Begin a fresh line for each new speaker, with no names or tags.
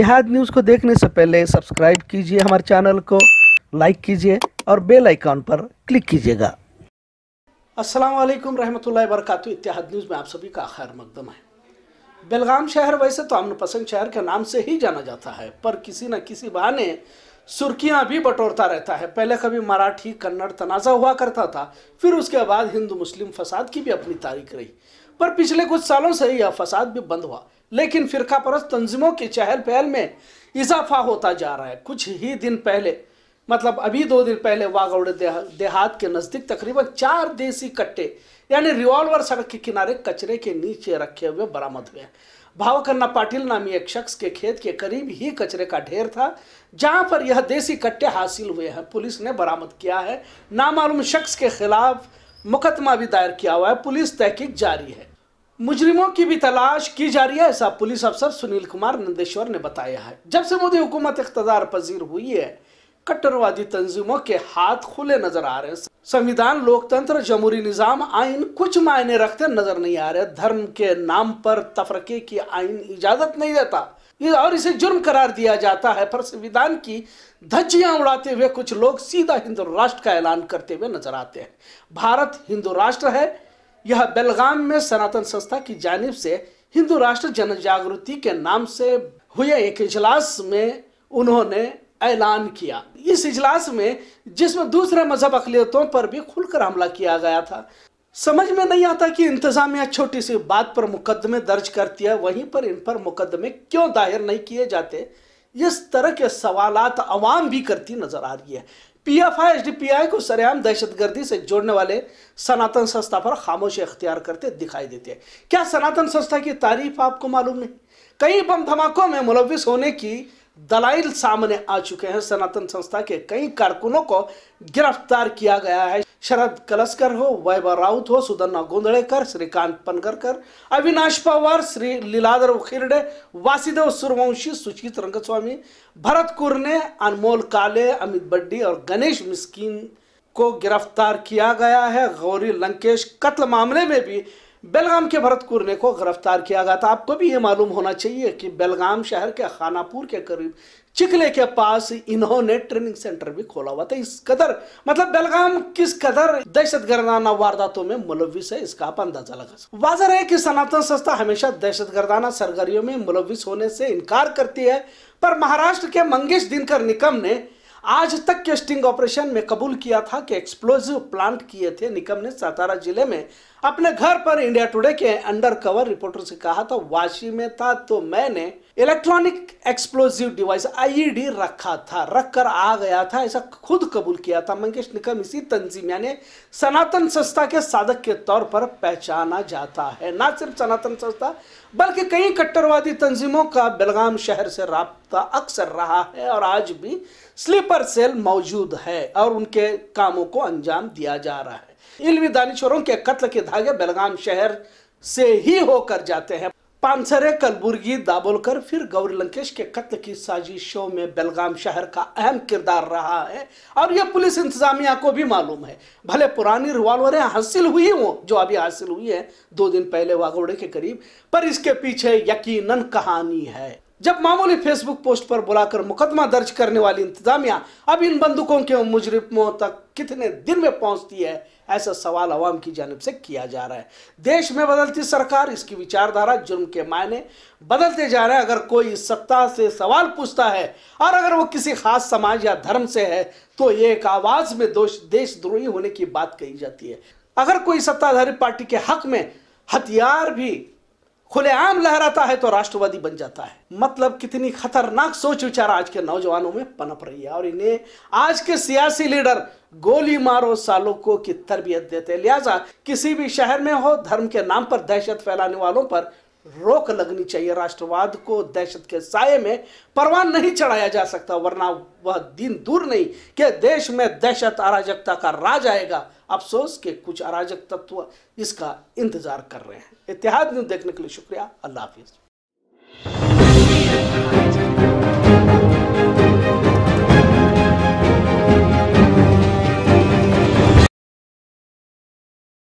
इतिहाद news को देखने से पहले सब्सक्राइब कीजिए हमारे चैनल को लाइक कीजिए और बेल आइकॉन पर क्लिक कीजिएगा अस्सलाम वालेकुम रहमतुल्लाहि वरकत इतिहाद न्यूज़ में आप सभी का खैर मकदम है बेलगाम शहर वैसे तो अमन पसंद शहर के नाम से ही जाना जाता है पर किसी न किसी बहाने सुर्खियाँ भी बटोरता रहता है पहले कभी मराठी कन्नड़ तनाज़ा हुआ करता था फिर उसके बाद हिंदू मुस्लिम फसाद की भी अपनी तारीख रही पर पिछले कुछ सालों से यह फसाद भी बंद हुआ लेकिन फिरका परस्त तंजीमों की चहल पहल में इजाफा होता जा रहा है कुछ ही दिन पहले मतलब अभी दो दिन पहले वागौड़े देहात के नज़दीक तकरीबन चार देसी कट्टे यानी रिवॉल्वर सड़क के किनारे कचरे के नीचे रखे हुए बरामद हुए हैं भावकन्ना पाटिल नामी एक शख्स के खेत के करीब ही कचरे का ढेर था जहां पर यह देसी कट्टे हासिल हुए हैं पुलिस ने बरामद किया है नामालूम शख्स के खिलाफ मुकदमा भी दायर किया हुआ है पुलिस तहकीक जारी है मुजरिमों की भी तलाश की जा रही है ऐसा पुलिस अफसर सुनील कुमार नंदेश्वर ने बताया है जब से मोदी हुकूमत इकतदार पजीर हुई है कट्टरवादी तंजीमों के हाथ खुले नजर आ रहे हैं संविधान लोकतंत्र जमहूरी निज़ाम आइन कुछ मायने रखते नजर नहीं आ रहे धर्म के नाम पर तफरके की आइन इजाजत नहीं देता और इसे जुर्म करार दिया जाता है पर संविधान की धज्जियां उड़ाते हुए कुछ लोग सीधा हिंदू राष्ट्र का ऐलान करते हुए नजर आते हैं भारत हिंदू राष्ट्र है यह बेलगाम में सनातन संस्था की जानब से हिंदू राष्ट्र जन जागृति के नाम से हुए एक इजलास में उन्होंने ऐलान किया इस इजलास में जिसमें दूसरे मजहब अकलीतों पर भी खुलकर हमला किया गया था समझ में नहीं आता कि इंतजामिया छोटी सी बात पर मुकदमे दर्ज करती है वहीं पर इन पर मुकदमे क्यों दायर नहीं किए जाते इस तरह के सवालात आवाम भी करती नजर आ रही है पीएफआई एसडीपीआई को सरेआम दहशतगर्दी से जोड़ने वाले सनातन संस्था पर खामोशी अख्तियार करते दिखाई देते हैं क्या सनातन संस्था की तारीफ आपको मालूम नहीं कई बम धमाकों में मुलविस होने की दलाइल सामने आ चुके हैं सनातन संस्था के कई कारकुनों को गिरफ्तार किया गया है शरद कलस्कर हो वैभव राउत हो सुदन्ना गोंदड़ेकर श्रीकांत पनगरकर अविनाश पवार श्री लीलाधर खिरडे वासीदेव सूर्यवंशी सुचित रंगस्वामी भरत कुरने अनमोल काले अमित बड्डी और गणेश मिस्किन को गिरफ्तार किया गया है गौरी लंकेश कत्ल मामले में भी बेलगाम के भरत कुरने को गिरफ्तार किया गया था आपको भी ये मालूम होना चाहिए कि बेलगाम शहर के खानापुर के करीब चिकले के पास इन्होंने ट्रेनिंग सेंटर भी खोला हुआ था इस कदर मतलब बेलगाम किस कदर दहशत गर्दाना वारदातों में मुलविस है इसका आप अंदाजा लगा वाजर है कि सनातन संस्था हमेशा दहशत गर्दाना सरगर्मियों में मुलविस होने से इनकार करती है पर महाराष्ट्र के मंगेश दिनकर निकम ने आज तक के स्टिंग ऑपरेशन में कबूल किया था कि एक्सप्लोजिव प्लांट किए थे निकम ने सातारा जिले में अपने घर पर इंडिया टुडे के अंडर कवर रिपोर्टर से कहा था वाशी में था तो मैंने electronic explosive device IED e रखा था रख कर आ गया था ऐसा खुद कबूल किया था मंगेश निकम इसी तंजीम यानी सनातन संस्था के साधक के तौर पर पहचाना जाता है ना सिर्फ सनातन संस्था बल्कि कई कट्टरवादी तंजीमों का बेलगाम शहर से रबता अक्सर रहा है और आज भी स्लीपर सेल मौजूद है और उनके कामों को अंजाम दिया जा रहा है इलमी दानश्वरों के कत्ल के धागे बेलगाम शहर से ही होकर जाते हैं पानसरे कलबुर्गी दाबोलकर फिर गौरी लंकेश के कत्ल की साजिशों में बेलगाम शहर का अहम किरदार रहा है और यह पुलिस इंतजामिया को भी मालूम है भले पुरानी रिवाल्वरें हासिल हुई हों जो अभी हासिल हुई हैं दो दिन पहले वागोड़े के करीब पर इसके पीछे यकीनन कहानी है जब मामूली फेसबुक पोस्ट पर बुलाकर मुकदमा दर्ज करने वाली इंतजामिया अब इन बंदूकों के मुजरिमों तक कितने दिन में पहुंचती है ऐसा सवाल आवाम की जानब से किया जा रहा है देश में बदलती सरकार इसकी विचारधारा जुर्म के मायने बदलते जा रहे हैं अगर कोई सत्ता से सवाल पूछता है और अगर वो किसी खास समाज या धर्म से है तो ये एक आवाज़ में दोष देशद्रोही होने की बात कही जाती है अगर कोई सत्ताधारी पार्टी के हक में हथियार भी खुलेआम लहराता है तो राष्ट्रवादी बन जाता है मतलब कितनी खतरनाक सोच विचार आज के नौजवानों में पनप रही है और इन्हें आज के सियासी लीडर गोली मारो सालों को की तरबियत देते लिहाजा किसी भी शहर में हो धर्म के नाम पर दहशत फैलाने वालों पर रोक लगनी चाहिए राष्ट्रवाद को दहशत के साय में परवान नहीं चढ़ाया जा सकता वरना वह दिन दूर नहीं कि देश में दहशत अराजकता का राज आएगा अफसोस के कुछ अराजक तत्व इसका इंतज़ार कर रहे हैं इतिहाद न्यूज़ देखने के लिए शुक्रिया अल्लाह हाफिज़